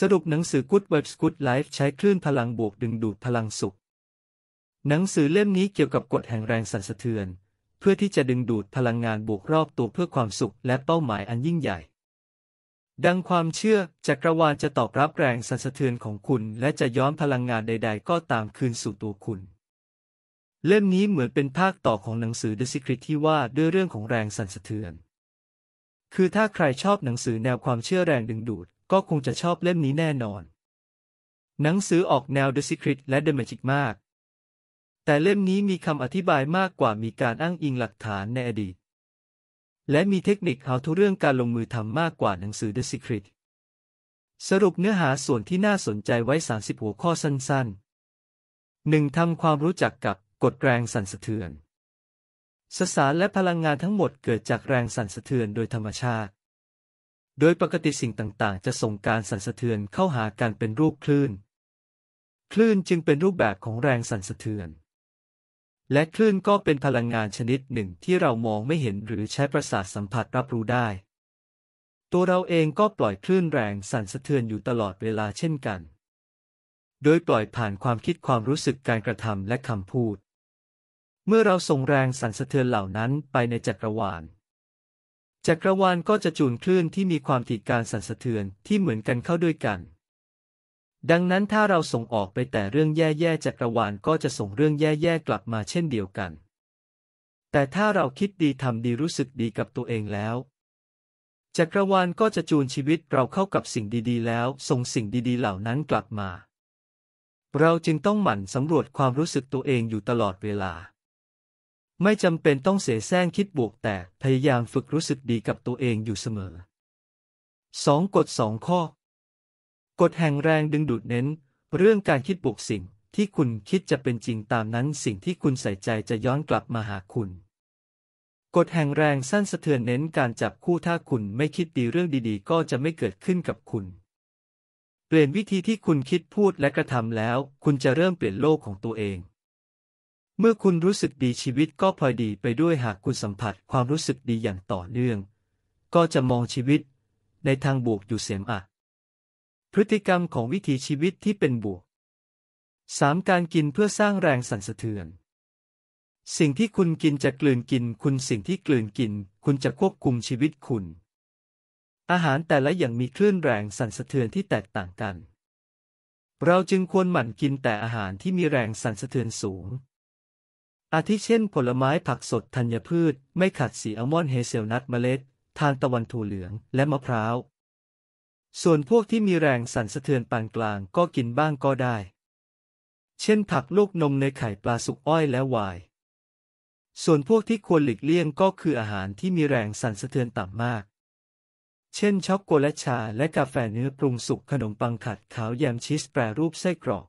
สรุปหนังสือ Good Vibes Good Life ใช้คลื่นพลังบวกดึงดูดพลังสุข หนังสือเล่มนี้เกี่ยวกับกฎแห่งแรงสั่นสะเทือน เพื่อที่จะดึงดูดพลังงานบวกรอบตัวเพื่อความสุข และเป้าหมายอันยิ่งใหญ่ ดังความเชื่อ จักรวาลจะตอบรับแรงสั่นสะเทือนของคุณ และจะย้อนพลังงานใด ๆ ก็ตามคืนสู่ตัวคุณ เล่มนี้เหมือนเป็นภาคต่อของหนังสือ The Secret ที่ว่าด้วยเรื่องของแรงสั่นสะเทือน คือถ้าใครชอบหนังสือแนวความเชื่อแรงดึงดูดก็คงจะชอบเล่มนี้แน่นอน หนังสือออกแนว The Secret และ The Magic มาก แต่เล่มนี้มีคำอธิบายมากกว่ามีการอ้างอิงหลักฐานในอดีต และมีเทคนิคเอาทุเรื่องการลงมือทำมากกว่าหนังสือ The Secret สรุปเนื้อหาส่วนที่น่าสนใจไว้30หัวข้อสั้นๆ 1. ทำความรู้จักกับกฎแรงสั่นสะเทือนสสารและพลังงานทั้งหมดเกิดจากแรงสั่นสะเทือนโดยธรรมชาติโดยปกติสิ่งต่างๆ จะส่งการสั่นสะเทือนเข้าหากันเป็นรูปคลื่น คลื่นจึงเป็นรูปแบบของแรงสั่นสะเทือน และคลื่นก็เป็นพลังงานชนิดหนึ่งที่เรามองไม่เห็นหรือใช้ประสาทสัมผัสรับรู้ได้ ตัวเราเองก็ปล่อยคลื่นแรงสั่นสะเทือนอยู่ตลอดเวลาเช่นกัน โดยปล่อยผ่านความคิดความรู้สึกการกระทำและคำพูด เมื่อเราส่งแรงสั่นสะเทือนเหล่านั้นไปในจักรวาลจักรวาลก็จะจูนคลื่นที่มีความติดการสั่นสะเทือนที่เหมือนกันเข้าด้วยกัน ดังนั้นถ้าเราส่งออกไปแต่เรื่องแย่ๆ จักรวาลก็จะส่งเรื่องแย่ๆ กลับมาเช่นเดียวกัน แต่ถ้าเราคิดดีทำดีรู้สึกดีกับตัวเองแล้ว จักรวาลก็จะจูนชีวิตเราเข้ากับสิ่งดี ๆ แล้ว ส่งสิ่งดีๆเหล่านั้นกลับมา เราจึงต้องหมั่นสำรวจความรู้สึกตัวเองอยู่ตลอดเวลาไม่จำเป็นต้องเสแสร้งคิดบวกแต่พยายามฝึกรู้สึกดีกับตัวเองอยู่เสมอ 2. กฎ2ข้อกฎแห่งแรงดึงดูดเน้น เรื่องการคิดบวกสิ่งที่คุณคิดจะเป็นจริงตามนั้นสิ่งที่คุณใส่ใจจะย้อนกลับมาหาคุณ กฎแห่งแรงสั้นสะเทือนเน้นการจับคู่ถ้าคุณไม่คิดดีเรื่องดีๆ ก็จะไม่เกิดขึ้นกับคุณ เปลี่ยนวิธีที่คุณคิดพูดและกระทำแล้ว คุณจะเริ่มเปลี่ยนโลกของตัวเองเมื่อคุณรู้สึกดีชีวิตก็พลอยดีไปด้วยหากคุณสัมผัสความรู้สึกดีอย่างต่อเนื่องก็จะมองชีวิตในทางบวกอยู่เสมอพฤติกรรมของวิถีชีวิตที่เป็นบวก 3. การกินเพื่อสร้างแรงสั่นสะเทือน สิ่งที่คุณกินจะกลืนกิน คุณสิ่งที่กลืนกิน คุณจะควบคุมชีวิตคุณ อาหารแต่ละอย่างมีคลื่นแรงสั่นสะเทือนที่แตกต่างกัน เราจึงควรหมั่นกินแต่อาหารที่มีแรงสั่นสะเทือนสูงอาทิเช่นผลไม้ผักสดธัญพืช ไม่ขัดสีอัลมอนด์เฮเซลนัทเมล็ด ทานตะวันถั่วเหลืองและมะพร้าว ส่วนพวกที่มีแรงสั่นสะเทือนปานกลางก็กินบ้างก็ได้ เช่นผักลูกนมในไข่ปลาสุกอ้อยและวายส่วนพวกที่ควรหลีกเลี่ยงก็คืออาหารที่มีแรงสั่นสะเทือนต่ำมาก เช่นช็อกโกแลตชาและกาแฟเนื้อปรุงสุกขนมปังขัดขาวแยมชีสแปรรูปไส้กรอก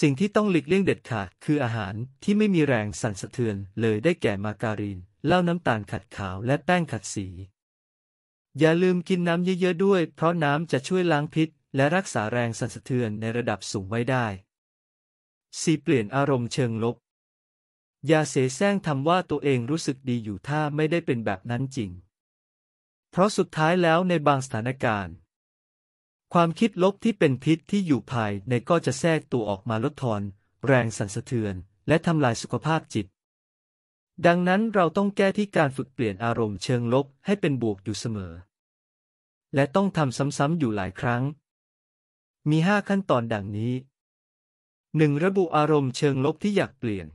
สิ่งที่ต้องหลีกเลี่ยงเด็ดขาดคืออาหารที่ไม่มีแรงสั่นสะเทือนเลยได้แก่มาการีนเหล้าน้ำตาลขัดขาวและแป้งขัดสี อย่าลืมกินน้ำเยอะๆด้วย เพราะน้ำจะช่วยล้างพิษและรักษาแรงสั่นสะเทือนในระดับสูงไว้ได้ สีเปลี่ยนอารมณ์เชิงลบอย่าเสแสร้งทำว่าตัวเองรู้สึกดีอยู่ถ้าไม่ได้เป็นแบบนั้นจริง เพราะสุดท้ายแล้วในบางสถานการณ์ความคิดลบที่เป็นพิษที่อยู่ภายในก็จะแทรกตัวออกมาลดทอนแรงสั่นสะเทือนและทำลายสุขภาพจิต ดังนั้นเราต้องแก้ที่การฝึกเปลี่ยนอารมณ์เชิงลบให้เป็นบวกอยู่เสมอ และต้องทำซ้ำๆอยู่หลายครั้ง มีห้าขั้นตอนดังนี้ 1. ระบุอารมณ์เชิงลบที่อยากเปลี่ยน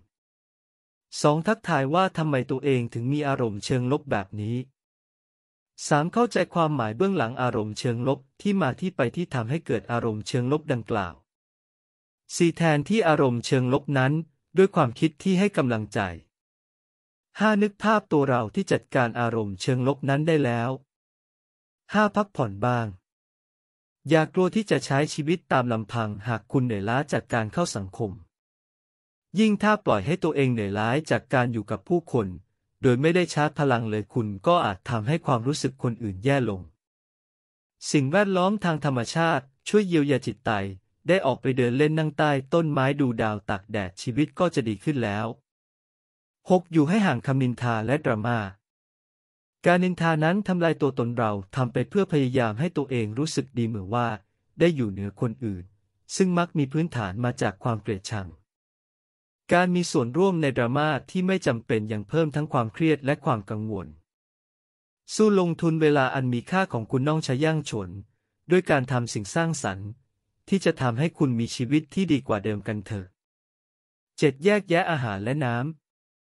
2. ทักทายว่าทำไมตัวเองถึงมีอารมณ์เชิงลบแบบนี้ 3. เข้าใจความหมายเบื้องหลังอารมณ์เชิงลบที่มาที่ไปที่ทำให้เกิดอารมณ์เชิงลบดังกล่าว 4. แทนที่อารมณ์เชิงลบนั้นด้วยความคิดที่ให้กำลังใจ 5. นึกภาพตัวเราที่จัดการอารมณ์เชิงลบนั้นได้แล้ว 5. พักผ่อนบ้าง อย่ากลัวที่จะใช้ชีวิตตามลำพังหากคุณเหนื่อยล้าจากการเข้าสังคม ยิ่งถ้าปล่อยให้ตัวเองเหนื่อยล้าจากการอยู่กับผู้คนโดยไม่ได้ชาร์จพลังเลยคุณก็อาจทำให้ความรู้สึกคนอื่นแย่ลง สิ่งแวดล้อมทางธรรมชาติ ช่วยเยียวยาจิตใจ ได้ออกไปเดินเล่นนั่งใต้ต้นไม้ดูดาวตากแดดชีวิตก็จะดีขึ้นแล้ว 6. อยู่ให้ห่างคำนินทาและดราม่า การนินทานั้นทำลายตัวตนเราทำไปเพื่อพยายามให้ตัวเองรู้สึกดีเหมือนว่า ได้อยู่เหนือคนอื่น ซึ่งมักมีพื้นฐานมาจากความเกลียดชังการมีส่วนร่วมในดราม่าที่ไม่จำเป็นยังเพิ่มทั้งความเครียดและความกังวล สู้ลงทุนเวลาอันมีค่าของคุณน้องชายย่างฉนด้วยการทำสิ่งสร้างสรรค์ ที่จะทำให้คุณมีชีวิตที่ดีกว่าเดิมกันเถอะ เจ็ดแยกแยะอาหารและน้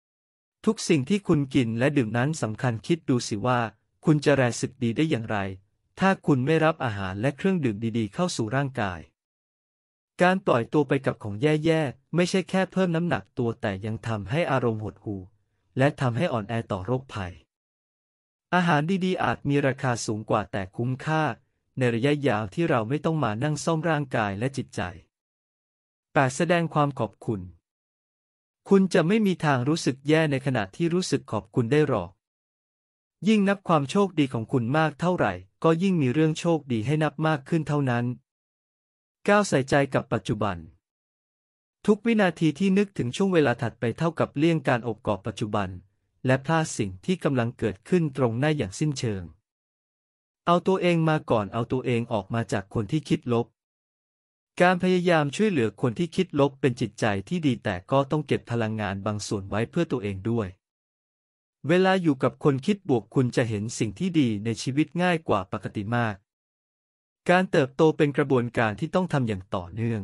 ำทุกสิ่งที่คุณกินและดื่มนั้นสำคัญคิดดูสิว่า คุณจะแรสึกดีได้อย่างไร ถ้าคุณไม่รับอาหารและเครื่องดื่มดีๆเข้าสู่ร่างกายการปล่อยตัวไปกับของแย่ ๆ ไม่ใช่แค่เพิ่มน้ำหนักตัวแต่ยังทำให้อารมณ์หดหู่และทำให้อ่อนแอต่อโรคภัย อาหารดีๆ อาจมีราคาสูงกว่าแต่คุ้มค่า ในระยะยาวที่เราไม่ต้องมานั่งซ่อมร่างกายและจิตใจ แต่แสดงความขอบคุณ คุณจะไม่มีทางรู้สึกแย่ในขณะที่รู้สึกขอบคุณได้หรอก ยิ่งนับความโชคดีของคุณมากเท่าไหร่ ก็ยิ่งมีเรื่องโชคดีให้นับมากขึ้นเท่านั้นก้าวใส่ใจกับปัจจุบัน ทุกวินาทีที่นึกถึงช่วงเวลาถัดไปเท่ากับเลี่ยงการอบกอบปัจจุบัน และพลาดสิ่งที่กำลังเกิดขึ้นตรงหน้าอย่างสิ้นเชิง เอาตัวเองมาก่อนเอาตัวเองออกมาจากคนที่คิดลบ การพยายามช่วยเหลือคนที่คิดลบเป็นจิตใจที่ดีแต่ก็ต้องเก็บพลังงานบางส่วนไว้เพื่อตัวเองด้วย เวลาอยู่กับคนคิดบวกคุณจะเห็นสิ่งที่ดีในชีวิตง่ายกว่าปกติมากการเติบโตเป็นกระบวนการที่ต้องทำอย่างต่อเนื่อง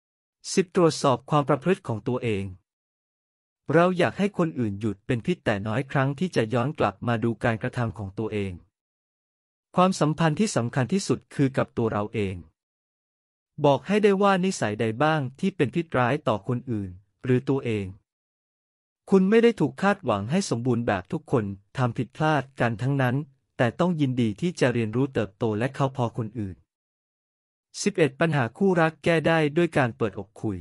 10. ตรวจสอบความประพฤติของตัวเอง เราอยากให้คนอื่นหยุดเป็นพิษแต่น้อยครั้งที่จะย้อนกลับมาดูการกระทำของตัวเอง ความสัมพันธ์ที่สำคัญที่สุดคือกับตัวเราเอง บอกให้ได้ว่านิสัยใดบ้างที่เป็นพิษร้ายต่อคนอื่น หรือตัวเอง คุณไม่ได้ถูกคาดหวังให้สมบูรณ์แบบทุกคนทำผิดพลาดกันทั้งนั้นแต่ต้องยินดีที่จะเรียนรู้เติบโตและเข้าพอคนอื่น 11. ปัญหาคู่รักแก้ได้ด้วยการเปิดอกคุย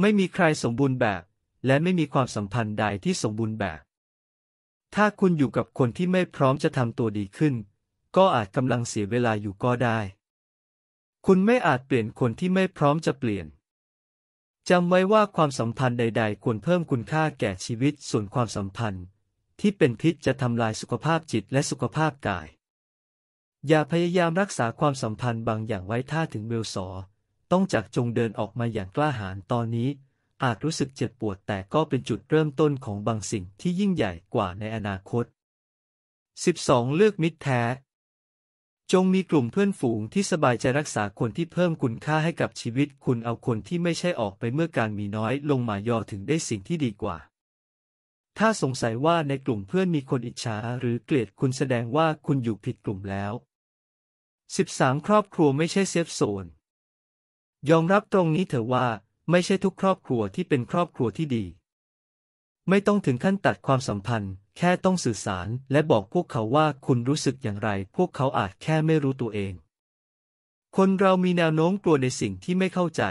ไม่มีใครสมบูรณ์แบบ และไม่มีความสัมพันธ์ใดที่สมบูรณ์แบบ ถ้าคุณอยู่กับคนที่ไม่พร้อมจะทำตัวดีขึ้น ก็อาจกำลังเสียเวลาอยู่ก็ได้ คุณไม่อาจเปลี่ยนคนที่ไม่พร้อมจะเปลี่ยน จำไว้ว่าความสัมพันธ์ใด ๆ ควรเพิ่มคุณค่าแก่ชีวิต ส่วนความสัมพันธ์ที่เป็นพิษจะทำลายสุขภาพจิตและสุขภาพกาย อย่าพยายามรักษาความสัมพันธ์บางอย่างไว้ถ้าถึงเวลสอ ต้องจากจงเดินออกมาอย่างกล้าหาญตอนนี้ อาจรู้สึกเจ็บปวดแต่ก็เป็นจุดเริ่มต้นของบางสิ่งที่ยิ่งใหญ่กว่าในอนาคต 12. เลือกมิตรแท้ จงมีกลุ่มเพื่อนฝูงที่สบายใจรักษาคนที่เพิ่มคุณค่าให้กับชีวิต คุณเอาคนที่ไม่ใช่ออกไปเมื่อการมีน้อย ลงมายอถึงได้สิ่งที่ดีกว่าถ้าสงสัยว่าในกลุ่มเพื่อนมีคนอิจฉาหรือเกลียดคุณแสดงว่าคุณอยู่ผิดกลุ่มแล้ว 13. ครอบครัวไม่ใช่เซฟโซน ยอมรับตรงนี้เถอะว่าไม่ใช่ทุกครอบครัวที่เป็นครอบครัวที่ดี ไม่ต้องถึงขั้นตัดความสัมพันธ์ แค่ต้องสื่อสารและบอกพวกเขาว่าคุณรู้สึกอย่างไร พวกเขาอาจแค่ไม่รู้ตัวเอง คนเรามีแนวโน้มกลัวในสิ่งที่ไม่เข้าใจ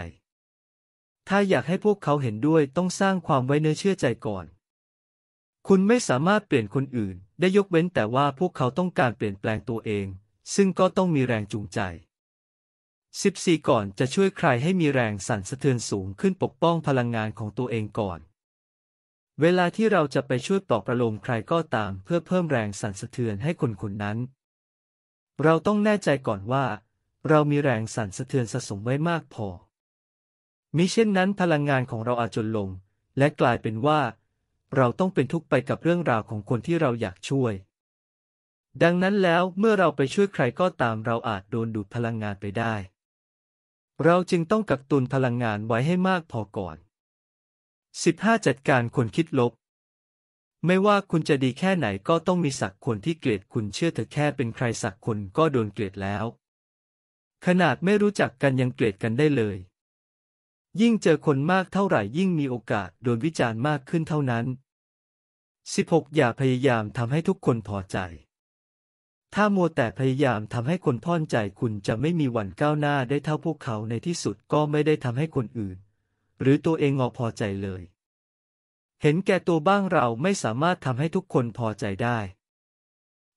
ถ้าอยากให้พวกเขาเห็นด้วย ต้องสร้างความไว้เนื้อเชื่อใจก่อนคุณไม่สามารถเปลี่ยนคนอื่นได้ยกเว้นแต่ว่าพวกเขาต้องการเปลี่ยนแปลงตัวเอง ซึ่งก็ต้องมีแรงจูงใจ 14 ก่อนจะช่วยใครให้มีแรงสั่นสะเทือนสูงขึ้นปกป้องพลังงานของตัวเองก่อน เวลาที่เราจะไปช่วยปลอบประโลมใครก็ตาม เพื่อเพิ่มแรงสั่นสะเทือนให้คนคนนั้น เราต้องแน่ใจก่อนว่า เรามีแรงสั่นสะเทือนสะสมไว้มากพอมิเช่นนั้นพลังงานของเราอาจจนลงและกลายเป็นว่าเราต้องเป็นทุกข์ไปกับเรื่องราวของคนที่เราอยากช่วย ดังนั้นแล้วเมื่อเราไปช่วยใครก็ตามเราอาจโดนดูดพลังงานไปได้ เราจึงต้องกักตุนพลังงานไว้ให้มากพอก่อน 15 จัดการคนคิดลบ ไม่ว่าคุณจะดีแค่ไหนก็ต้องมีสักคนที่เกลียดคุณเชื่อเถอะแค่เป็นใครสักคนก็โดนเกลียดแล้ว ขนาดไม่รู้จักกันยังเกลียดกันได้เลยยิ่งเจอคนมากเท่าไหร่ยิ่งมีโอกาสโดนวิจารณ์มากขึ้นเท่านั้น16อย่าพยายามทำให้ทุกคนพอใจ ถ้ามัวแต่พยายามทำให้คนพ่อนใจคุณจะไม่มีวันก้าวหน้าได้เท่าพวกเขาในที่สุดก็ไม่ได้ทำให้คนอื่น หรือตัวเองงอพอใจเลย เห็นแก่ตัวบ้างเราไม่สามารถทำให้ทุกคนพอใจได้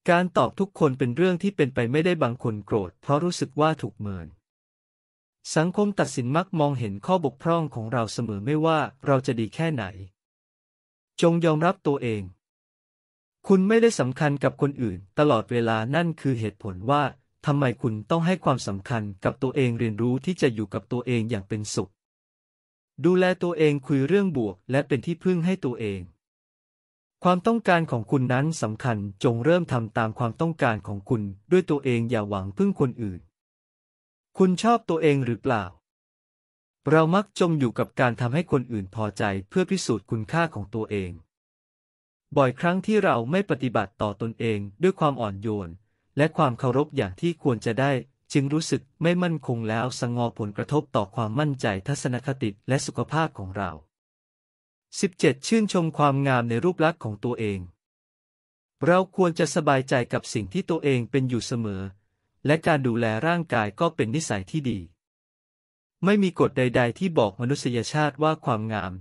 การตอบทุกคนเป็นเรื่องที่เป็นไปไม่ได้บางคนโกรธ เพราะรู้สึกว่าถูกเมินสังคมตัดสินมักมองเห็นข้อบกพร่องของเราเสมอไม่ว่าเราจะดีแค่ไหน จงยอมรับตัวเอง คุณไม่ได้สำคัญกับคนอื่นตลอดเวลานั่นคือเหตุผลว่าทำไมคุณต้องให้ความสำคัญกับตัวเองเรียนรู้ที่จะอยู่กับตัวเองอย่างเป็นสุข ดูแลตัวเองคุยเรื่องบวกและเป็นที่พึ่งให้ตัวเอง ความต้องการของคุณนั้นสำคัญจงเริ่มทำตามความต้องการของคุณด้วยตัวเองอย่าหวังพึ่งคนอื่นคุณชอบตัวเองหรือเปล่า เรามักจมอยู่กับการทำให้คนอื่นพอใจเพื่อพิสูจน์คุณค่าของตัวเอง บ่อยครั้งที่เราไม่ปฏิบัติต่อตนเองด้วยความอ่อนโยน และความเคารพอย่างที่ควรจะได้ จึงรู้สึกไม่มั่นคงแล้วสงอผลกระทบต่อความมั่นใจ ทัศนคติและสุขภาพของเรา 17. ชื่นชมความงามในรูปลักษณ์ของตัวเอง เราควรจะสบายใจกับสิ่งที่ตัวเองเป็นอยู่เสมอและการดูแลร่างกายก็เป็นนิสัยที่ดี ไม่มีกฎใด ๆ ที่บอกมนุษยชาติว่าความงาม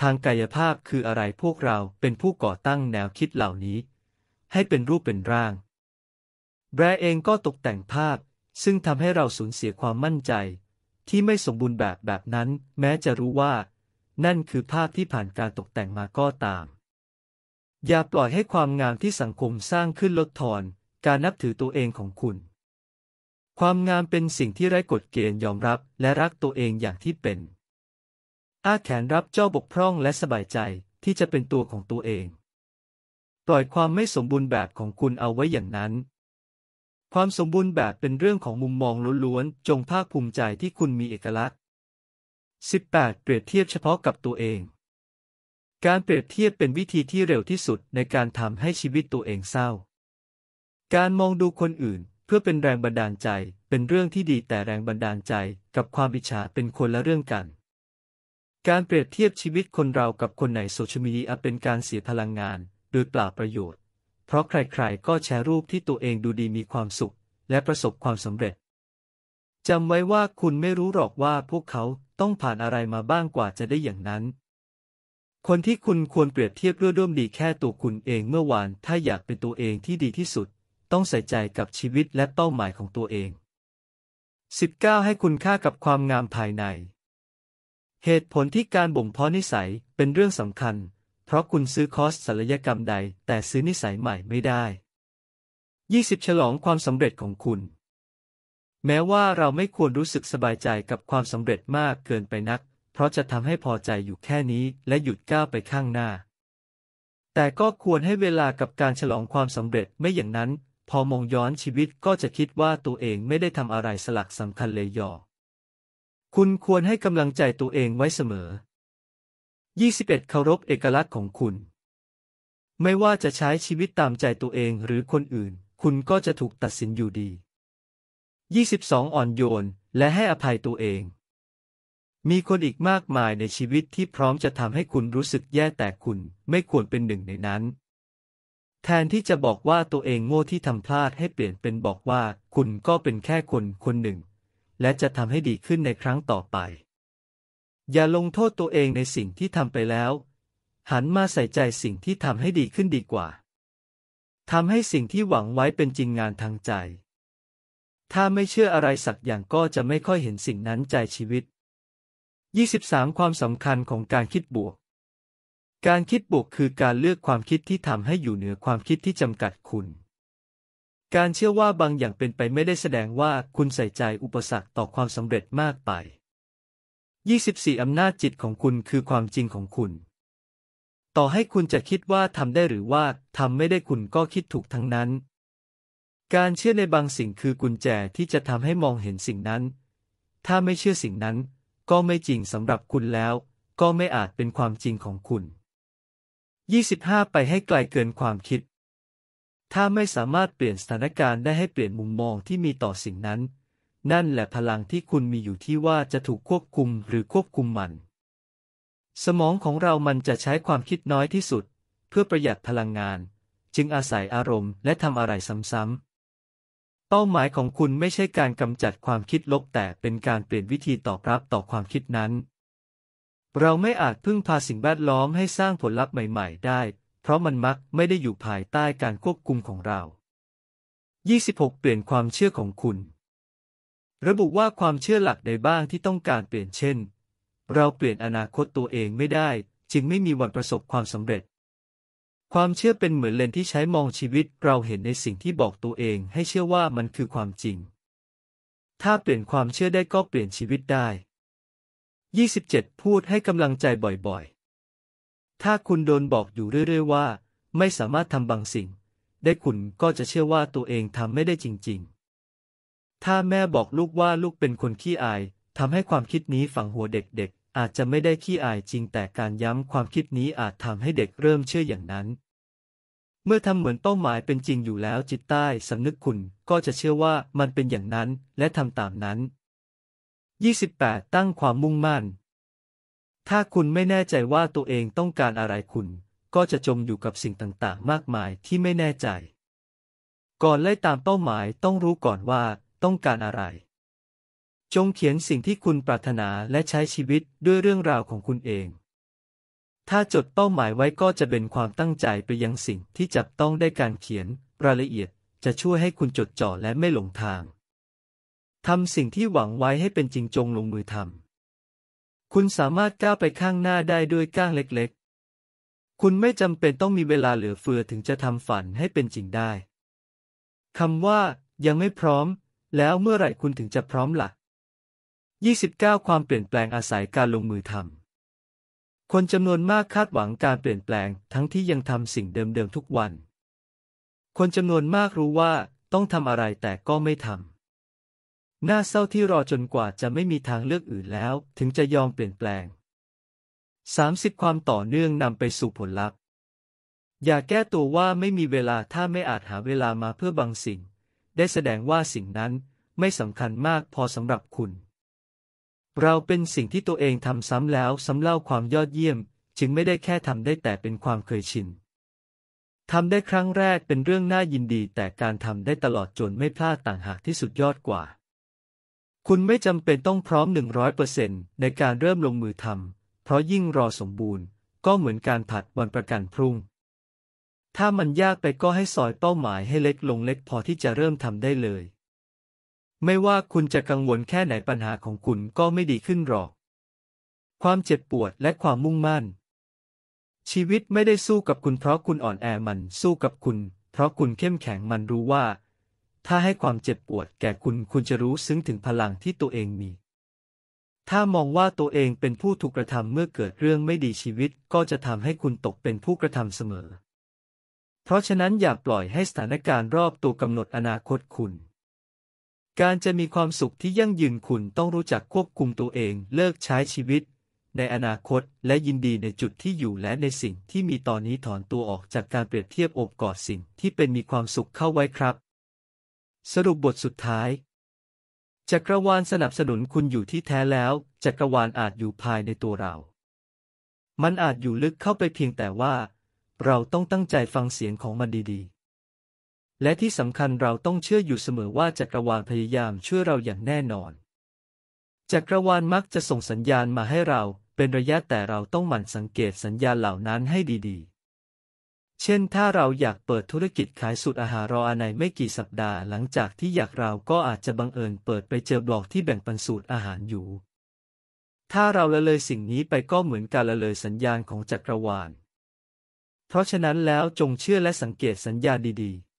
ทางกายภาพคืออะไรพวกเราเป็นผู้ก่อตั้งแนวคิดเหล่านี้ ให้เป็นรูปเป็นร่าง แบรเองก็ตกแต่งภาพ ซึ่งทำให้เราสูญเสียความมั่นใจ ที่ไม่สมบูรณ์แบบแบบนั้น แม้จะรู้ว่า นั่นคือภาพที่ผ่านการตกแต่งมาก็ตาม อย่าปล่อยให้ความงามที่สังคมสร้างขึ้นลดทอน การนับถือตัวเองของคุณความงามเป็นสิ่งที่ไร้กฎเกณฑ์ยอมรับและรักตัวเองอย่างที่เป็น อาแขนรับเจ้าบกพร่องและสบายใจที่จะเป็นตัวของตัวเองปล่อยความไม่สมบูรณ์แบบของคุณเอาไว้อย่างนั้น ความสมบูรณ์แบบเป็นเรื่องของมุมมองล้วนๆ จงภาคภูมิใจที่คุณมีเอกลักษณ์ 18. เปรียบเทียบเฉพาะกับตัวเอง การเปรียบเทียบเป็นวิธีที่เร็วที่สุดในการทำให้ชีวิตตัวเองเศร้า การมองดูคนอื่นพื่อเป็นแรงบันดาลใจเป็นเรื่องที่ดีแต่แรงบันดาลใจกับความอิจฉาเป็นคนละเรื่องกัน การเปรียบเทียบชีวิตคนเรากับคนในโซเชียลมีเดียเป็นการเสียพลังงานโดยเปล่าประโยชน์ เพราะใคร ๆ ก็แชร์รูปที่ตัวเองดูดีมีความสุข และประสบความสำเร็จจำไว้ว่าคุณไม่รู้หรอกว่าพวกเขาต้องผ่านอะไรมาบ้างกว่าจะได้อย่างนั้น คนที่คุณควรเปรียบเทียบเรื่องร่วมดีแค่ตัวคุณเองเมื่อวานถ้าอยากเป็นตัวเองที่ดีที่สุดต้องใส่ใจกับชีวิตและเป้าหมายของตัวเอง 19. ให้คุณค่ากับความงามภายใน เหตุผลที่การบ่มเพาะนิสัยเป็นเรื่องสำคัญ เพราะคุณซื้อคอสศัลยกรรมใด แต่ซื้อนิสัยใหม่ไม่ได้ 20. ฉลองความสำเร็จของคุณ แม้ว่าเราไม่ควรรู้สึกสบายใจกับความสำเร็จมากเกินไปนัก เพราะจะทำให้พอใจอยู่แค่นี้และหยุดก้าวไปข้างหน้า แต่ก็ควรให้เวลากับการฉลองความสำเร็จไม่อย่างนั้นพอมองย้อนชีวิตก็จะคิดว่าตัวเองไม่ได้ทำอะไรสลักสำคัญเลยหยอกคุณควรให้กำลังใจตัวเองไว้เสมอ 21 เคารพเอกลักษณ์ของคุณ ไม่ว่าจะใช้ชีวิตตามใจตัวเองหรือคนอื่น คุณก็จะถูกตัดสินอยู่ดี22อ่อนโยนและให้อภัยตัวเอง มีคนอีกมากมายในชีวิตที่พร้อมจะทำให้คุณรู้สึกแย่แต่คุณ ไม่ควรเป็นหนึ่งในนั้นแทนที่จะบอกว่าตัวเองโง่ที่ทำพลาดให้เปลี่ยนเป็นบอกว่า คุณก็เป็นแค่คนคนหนึ่ง และจะทำให้ดีขึ้นในครั้งต่อไป อย่าลงโทษตัวเองในสิ่งที่ทำไปแล้ว หันมาใส่ใจสิ่งที่ทำให้ดีขึ้นดีกว่าทำให้สิ่งที่หวังไว้เป็นจริงงานทางใจ ถ้าไม่เชื่ออะไรสักอย่างก็จะไม่ค่อยเห็นสิ่งนั้นใจชีวิต23ความสำคัญของการคิดบวกการคิดบวกคือการเลือกความคิดที่ทำให้อยู่เหนือความคิดที่จำกัดคุณ การเชื่อว่าบางอย่างเป็นไปไม่ได้แสดงว่าคุณใส่ใจอุปสรรคต่อความสำเร็จมากไป 24อำนาจจิตของคุณคือความจริงของคุณ ต่อให้คุณจะคิดว่าทำได้หรือว่าทำไม่ได้คุณก็คิดถูกทั้งนั้น การเชื่อในบางสิ่งคือกุญแจที่จะทำให้มองเห็นสิ่งนั้น ถ้าไม่เชื่อสิ่งนั้นก็ไม่จริงสำหรับคุณแล้ว ก็ไม่อาจเป็นความจริงของคุณ25 ไปให้ไกลเกินความคิด ถ้าไม่สามารถเปลี่ยนสถานการณ์ได้ให้เปลี่ยนมุมมองที่มีต่อสิ่งนั้น นั่นแหละพลังที่คุณมีอยู่ที่ว่าจะถูกควบคุมหรือควบคุมมัน สมองของเรามันจะใช้ความคิดน้อยที่สุด เพื่อประหยัดพลังงาน จึงอาศัยอารมณ์ และทำอะไรซ้ำๆเป้าหมายของคุณไม่ใช่การกำจัดความคิดลบแต่เป็นการเปลี่ยนวิธีตอบรับต่อความคิดนั้นเราไม่อาจพึ่งพาสิ่งแวดล้อมให้สร้างผลลัพธ์ใหม่ๆ ได้ เพราะมันมักไม่ได้อยู่ภายใต้การควบคุมของเรา 26 เปลี่ยนความเชื่อของคุณ ระบุว่าความเชื่อหลักใดบ้างที่ต้องการเปลี่ยน เช่น เราเปลี่ยนอนาคตตัวเองไม่ได้ จึงไม่มีวันประสบความสำเร็จ ความเชื่อเป็นเหมือนเลนที่ใช้มองชีวิต เราเห็นในสิ่งที่บอกตัวเองให้เชื่อว่ามันคือความจริง ถ้าเปลี่ยนความเชื่อได้ก็เปลี่ยนชีวิตได้27พูดให้กำลังใจบ่อยๆ ถ้าคุณโดนบอกอยู่เรื่อย ๆ ว่า ไม่สามารถทำบางสิ่ง ได้คุณก็จะเชื่อว่าตัวเองทำไม่ได้จริง ๆ ถ้าแม่บอกลูกว่าลูกเป็นคนขี้อายทำให้ความคิดนี้ฝังหัวเด็กๆอาจจะไม่ได้ขี้อายจริง แต่การย้ำความคิดนี้อาจทำให้เด็กเริ่มเชื่ออย่างนั้น เมื่อทำเหมือนเป้าหมายเป็นจริงอยู่แล้ว จิตใต้สำนึกคุณก็จะเชื่อว่ามันเป็นอย่างนั้นและทำตามนั้น28 ตั้งความมุ่งมั่น ถ้าคุณไม่แน่ใจว่าตัวเองต้องการอะไรคุณ ก็จะจมอยู่กับสิ่งต่าง ๆ มากมายที่ไม่แน่ใจ ก่อนไล่ตามเป้าหมาย ต้องรู้ก่อนว่าต้องการอะไร จงเขียนสิ่งที่คุณปรารถนาและใช้ชีวิตด้วยเรื่องราวของคุณเอง ถ้าจดเป้าหมายไว้ก็จะเป็นความตั้งใจไปยังสิ่งที่จับต้องได้การเขียนรายละเอียด จะช่วยให้คุณจดจ่อและไม่หลงทางทำสิ่งที่หวังไว้ให้เป็นจริงจงลงมือทำ คุณสามารถก้าวไปข้างหน้าได้ด้วยก้างเล็กๆ คุณไม่จำเป็นต้องมีเวลาเหลือเฟือถึงจะทำฝันให้เป็นจริงได้ คำว่ายังไม่พร้อม แล้วเมื่อไหร่คุณถึงจะพร้อมละ่ะ 29 ความเปลี่ยนแปลงอาศัยการลงมือทำ คนจำนวนมากคาดหวังการเปลี่ยนแปลงทั้งที่ยังทำสิ่งเดิมๆ ทุกวัน คนจำนวนมากรู้ว่าต้องทำอะไรแต่ก็ไม่ทำน่าเศร้าที่รอจนกว่าจะไม่มีทางเลือกอื่นแล้ว ถึงจะยอมเปลี่ยนแปลง30 ความต่อเนื่องนำไปสู่ผลลัพธ์ อย่าแก้ตัวว่าไม่มีเวลาถ้าไม่อาจหาเวลามาเพื่อบางสิ่ง ได้แสดงว่าสิ่งนั้นไม่สำคัญมากพอสำหรับคุณ เราเป็นสิ่งที่ตัวเองทำซ้ำแล้วซ้ำเล่าความยอดเยี่ยม จึงไม่ได้แค่ทำได้แต่เป็นความเคยชินทำได้ครั้งแรกเป็นเรื่องน่ายินดีแต่การทำได้ตลอดจนไม่พลาดต่างหากที่สุดยอดกว่าคุณไม่จำเป็นต้องพร้อม100%ในการเริ่มลงมือทำเพราะยิ่งรอสมบูรณ์ ก็เหมือนการผัดบอลประกันพรุ่ง ถ้ามันยากไปก็ให้ซอยเป้าหมายให้เล็กลงเล็ก พอที่จะเริ่มทำได้เลย ไม่ว่าคุณจะกังวลแค่ไหนปัญหาของคุณก็ไม่ดีขึ้นหรอก ความเจ็บปวดและความมุ่งมั่น ชีวิตไม่ได้สู้กับคุณเพราะคุณอ่อนแอมัน สู้กับคุณ เพราะคุณเข้มแข็งมันรู้ว่าถ้าให้ความเจ็บปวดแก่คุณ คุณจะรู้ซึ้งถึงพลังที่ตัวเองมี ถ้ามองว่าตัวเองเป็นผู้ถูกกระทำเมื่อเกิดเรื่องไม่ดีชีวิต ก็จะทำให้คุณตกเป็นผู้กระทำเสมอ เพราะฉะนั้นอย่าปล่อยให้สถานการณ์รอบตัวกำหนดอนาคตคุณ การจะมีความสุขที่ยั่งยืน คุณต้องรู้จักควบคุมตัวเอง เลิกใช้ชีวิตในอนาคต และยินดีในจุดที่อยู่และในสิ่งที่มีตอนนี้ถอนตัวออกจากการเปรียบเทียบอบกอดสิ่งที่เป็นมีความสุขเข้าไว้ครับสรุปบทสุดท้าย จักรวาลสนับสนุนคุณอยู่ที่แท้แล้ว จักรวาลอาจอยู่ภายในตัวเรา มันอาจอยู่ลึกเข้าไปเพียงแต่ว่า เราต้องตั้งใจฟังเสียงของมันดี ๆ และที่สำคัญเราต้องเชื่ออยู่เสมอว่า จักรวาลพยายามช่วยเราอย่างแน่นอน จักรวาลมักจะส่งสัญญาณมาให้เราเป็นระยะแต่เราต้องหมั่นสังเกตสัญญาณเหล่านั้นให้ดีๆเช่นถ้าเราอยากเปิดธุรกิจขายสูตรอาหารรออในไม่กี่สัปดาห์หลังจากที่อยากเราก็อาจจะบังเอิญ เปิดไปเจอบล็อกที่แบ่งปันสูตรอาหารอยู่ ถ้าเราละเลยสิ่งนี้ไปก็เหมือนการละเลยสัญญาณของจักรวาล เพราะฉะนั้นแล้วจงเชื่อและสังเกตสัญญาณดีๆ